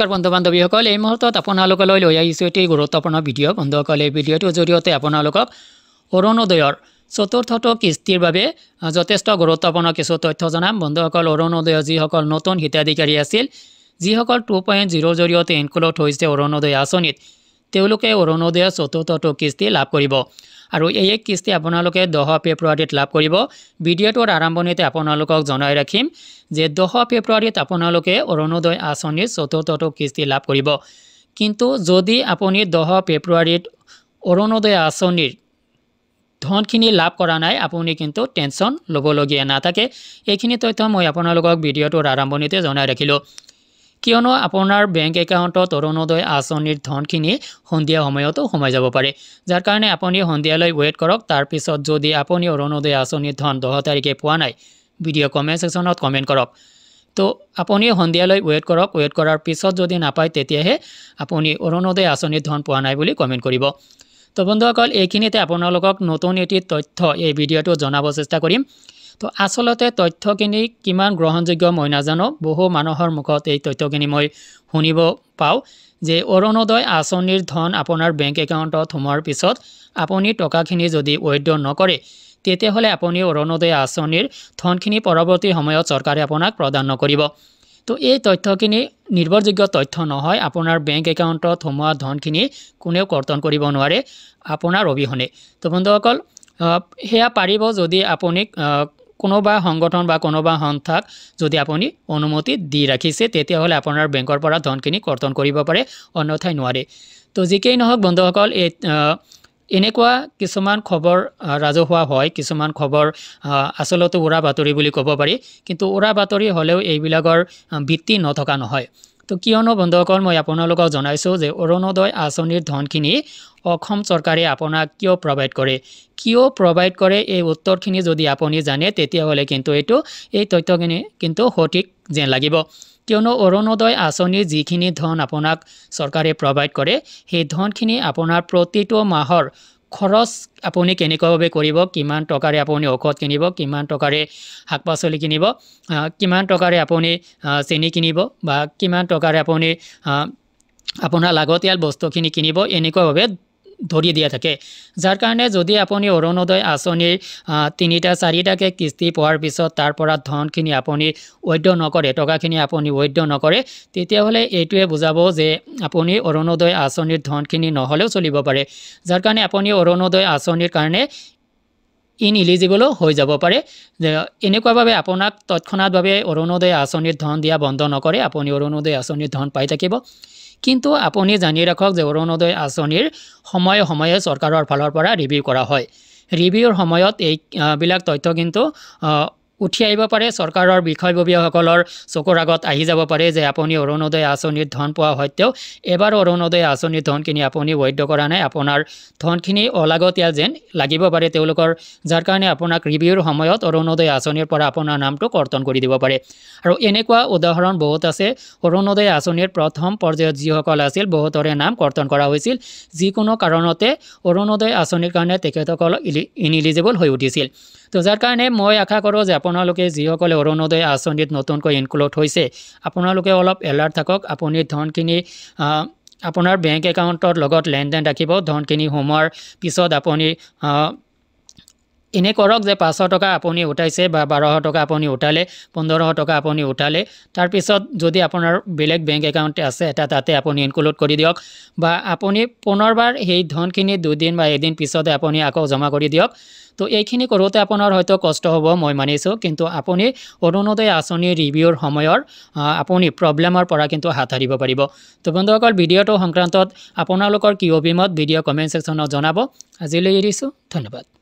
নমস্কাৰ বন্ধু বান্ধৱীসকল এই মুহূৰ্তত আপোনালোকৰ লৈ লৈ আহিছোঁ এটি গুৰুত্বপূৰ্ণ ভিডিঅ' বন্ধুসকল এই ভিডিঅ'টোৰ জৰিয়তে আপোনালোকক অৰুণোদয়ৰ চতুৰ্থটো কিস্তিৰ বাবে যথেষ্ট গুৰুত্বপূৰ্ণ কিছু তথ্য জনাম বন্ধুসকল অৰুণোদয়ৰ যিসকল নতুন হিতাধিকাৰী আছিল যিসকল টু পইণ্ট জিৰ'ৰ জৰিয়তে ইনক্লুড হৈছে অৰুণোদয় আঁচনিত তেওঁলোকে অৰুণোদয়ৰ চতুৰ্থটো কিস্তি লাভ কৰিব আৰু এই এক কিস্তি আপোনালোকে দহ ফেব্ৰুৱাৰীত লাভ কৰিব ভিডিঅ'টোৰ আৰম্ভণিতে আপোনালোকক জনাই ৰাখিম যে দহ ফেব্ৰুৱাৰীত আপোনালোকে অৰুণোদয় আঁচনিৰ চতুৰ্থটো কিস্তি লাভ কৰিব কিন্তু যদি আপুনি দহ ফেব্ৰুৱাৰীত অৰুণোদয় আঁচনিৰ ধনখিনি লাভ কৰা নাই আপুনি কিন্তু টেনশ্যন ল'বলগীয়া নাথাকে এইখিনি তথ্য মই আপোনালোকক ভিডিঅ'টোৰ আৰম্ভণিতে জনাই ৰাখিলোঁ কিয়নো আপোনাৰ বেংক একাউণ্টত অৰুণোদয় আঁচনিৰ ধনখিনি সন্ধিয়া সময়তো সোমাই যাব পাৰে যাৰ কাৰণে আপুনি সন্ধিয়ালৈ ৱেইট কৰক তাৰপিছত যদি আপুনি অৰুণোদয় আঁচনিৰ ধন দহ তাৰিখে পোৱা নাই ভিডিঅ' কমেণ্ট ছেকশ্যনত কমেণ্ট কৰক তো আপুনি সন্ধিয়ালৈ ৱেইট কৰক ৱেইট কৰাৰ পিছত যদি নাপায় তেতিয়াহে আপুনি অৰুণোদয় আঁচনিৰ ধন পোৱা নাই বুলি কমেণ্ট কৰিব তো বন্ধুসকল এইখিনিতে আপোনালোকক নতুন এটি তথ্য এই ভিডিঅ'টো জনাব চেষ্টা কৰিম তো আচলতে তথ্যখিনি কিমান গ্ৰহণযোগ্য মই নাজানো বহু মানুহৰ মুখত এই তথ্যখিনি মই শুনিব পাওঁ যে অৰুণোদয় আঁচনিৰ ধন আপোনাৰ বেংক একাউণ্টত সোমোৱাৰ পিছত আপুনি টকাখিনি যদি ৱৈধ নকৰে তেতিয়াহ'লে আপুনি অৰুণোদয় আঁচনিৰ ধনখিনি পৰৱৰ্তী সময়ত চৰকাৰে আপোনাক প্ৰদান নকৰিব তো এই তথ্যখিনি নিৰ্ভৰযোগ্য তথ্য নহয় আপোনাৰ বেংক একাউণ্টত সোমোৱা ধনখিনি কোনেও কৰ্তন কৰিব নোৱাৰে আপোনাৰ অবিহনে তো বন্ধুসকল সেয়া পাৰিব যদি আপুনি কোনোবা সংগঠন বা কোনোবা সন্থাক যদি আপুনি অনুমতি দি ৰাখিছে তেতিয়াহ'লে আপোনাৰ বেংকৰ পৰা ধনখিনি কৰ্তন কৰিব পাৰে অন্যথাই নোৱাৰে তো যিকেই নহওক বন্ধুসকল এই এনেকুৱা কিছুমান খবৰ ৰাজহুৱা হয় কিছুমান খবৰ আচলতে উৰা বাতৰি বুলি ক'ব পাৰি কিন্তু উৰা বাতৰি হ'লেও এইবিলাকৰ ভিত্তি নথকা নহয় তো কিয়নো বন্ধুসকল মই আপোনালোকক জনাইছোঁ যে অৰুণোদয় আঁচনিৰ ধনখিনি অসম চৰকাৰে আপোনাক কিয় প্ৰভাইড কৰে কিয় প্ৰভাইড কৰে এই উত্তৰখিনি যদি আপুনি জানে তেতিয়াহ'লে কিন্তু এইটো এই তথ্যখিনি কিন্তু সঠিক যেন লাগিব কিয়নো অৰুণোদয় আঁচনিৰ যিখিনি ধন আপোনাক চৰকাৰে প্ৰভাইড কৰে সেই ধনখিনি আপোনাৰ প্ৰতিটো মাহৰ খৰচ আপুনি কেনেকুৱাভাৱে কৰিব কিমান টকাৰে আপুনি ঔষধ কিনিব কিমান টকাৰে শাক পাচলি কিনিব কিমান টকাৰে আপুনি চেনি কিনিব বা কিমান টকাৰে আপুনি আপোনাৰ লাগতিয়াল বস্তুখিনি কিনিব এনেকুৱাভাৱে ধৰি দিয়া থাকে যাৰ কাৰণে যদি আপুনি অৰুণোদয় আঁচনিৰ তিনিটা চাৰিটাকে কিস্তি পোৱাৰ পিছত তাৰ পৰা ধনখিনি আপুনি ৱৈধ্য নকৰে টকাখিনি আপুনি ৱৈধ্য নকৰে তেতিয়াহ'লে এইটোৱে বুজাব যে আপুনি অৰুণোদয় আঁচনিৰ ধনখিনি নহ'লেও চলিব পাৰে যাৰ কাৰণে আপুনি অৰুণোদয় আঁচনিৰ কাৰণে ইন ইলিজিবলো হৈ যাব পাৰে এনেকুৱা এনেকুৱাভাৱে আপোনাক তৎক্ষণাতভাৱে অৰুণোদয় আঁচনিৰ ধন দিয়া বন্ধ নকৰে আপুনি অৰুণোদয় আঁচনিৰ ধন পাই থাকিব কিন্তু আপুনি জানি ৰাখক যে অৰুণোদয় আঁচনিৰ সময়ে সময়ে চৰকাৰৰ ফালৰ পৰা ৰিভিউ কৰা হয় ৰিভিউৰ সময়ত এইবিলাক তথ্য কিন্তু উঠি আহিব পাৰে চৰকাৰৰ বিষয়ববীয়াসকলৰ চকুৰ আগত আহি যাব পাৰে যে আপুনি অৰুণোদয় আঁচনিত ধন পোৱা সত্ত্বেও এবাৰ অৰুণোদয় আঁচনিৰ ধনখিনি আপুনি বৈধ কৰা নাই আপোনাৰ ধনখিনি অলাগতীয়া যেন লাগিব পাৰে তেওঁলোকৰ যাৰ কাৰণে আপোনাক ৰিভিউৰ সময়ত অৰুণোদয় আঁচনিৰ পৰা আপোনাৰ নামটো কৰ্তন কৰি দিব পাৰে আৰু এনেকুৱা উদাহৰণ বহুত আছে অৰুণোদয় আঁচনিৰ প্ৰথম পৰ্যায়ত যিসকল আছিল বহুতৰে নাম কৰ্তন কৰা হৈছিল যিকোনো কাৰণতে অৰুণোদয় আঁচনিৰ কাৰণে তেখেতসকল ইনএলিজিবল হৈ উঠিছিল তো যাৰ কাৰণে মই আশা কৰোঁ যে আপোনাৰ আপোনালোকে যিসকলে অৰুণোদয় আঁচনিত নতুনকৈ ইনক্লুড হৈছে আপোনালোকে অলপ এলাৰ্ট থাকক আপুনি ধনখিনি আপোনাৰ বেংক একাউণ্টৰ লগত লেনদেন ৰাখিব ধনখিনি সোমোৱাৰ পিছত আপুনি এনেই কৰক যে পাঁচশ টকা আপুনি উঠাইছে বা বাৰশ টকা আপুনি উঠালে পোন্ধৰশ টকা আপুনি উঠালে তাৰপিছত যদি আপোনাৰ বেলেগ বেংক একাউণ্ট আছে এটা তাতে আপুনি ইনক্লুড কৰি দিয়ক বা আপুনি পুনৰবাৰ সেই ধনখিনি দুদিন বা এদিন পিছতে আপুনি আকৌ জমা কৰি দিয়ক তো এইখিনি কৰোঁতে আপোনাৰ হয়তো কষ্ট হ'ব মই মানিছোঁ কিন্তু আপুনি অৰুণোদয় আঁচনি ৰিভিউৰ সময়ৰ আপুনি প্ৰব্লেমৰ পৰা কিন্তু হাত সাৰিব পাৰিব তো বন্ধুসকল ভিডিঅ'টো সংক্ৰান্তত আপোনালোকৰ কি অভিমত ভিডিঅ' কমেণ্ট ছেকশ্যনত জনাব আজিলৈ এৰিছোঁ ধন্যবাদ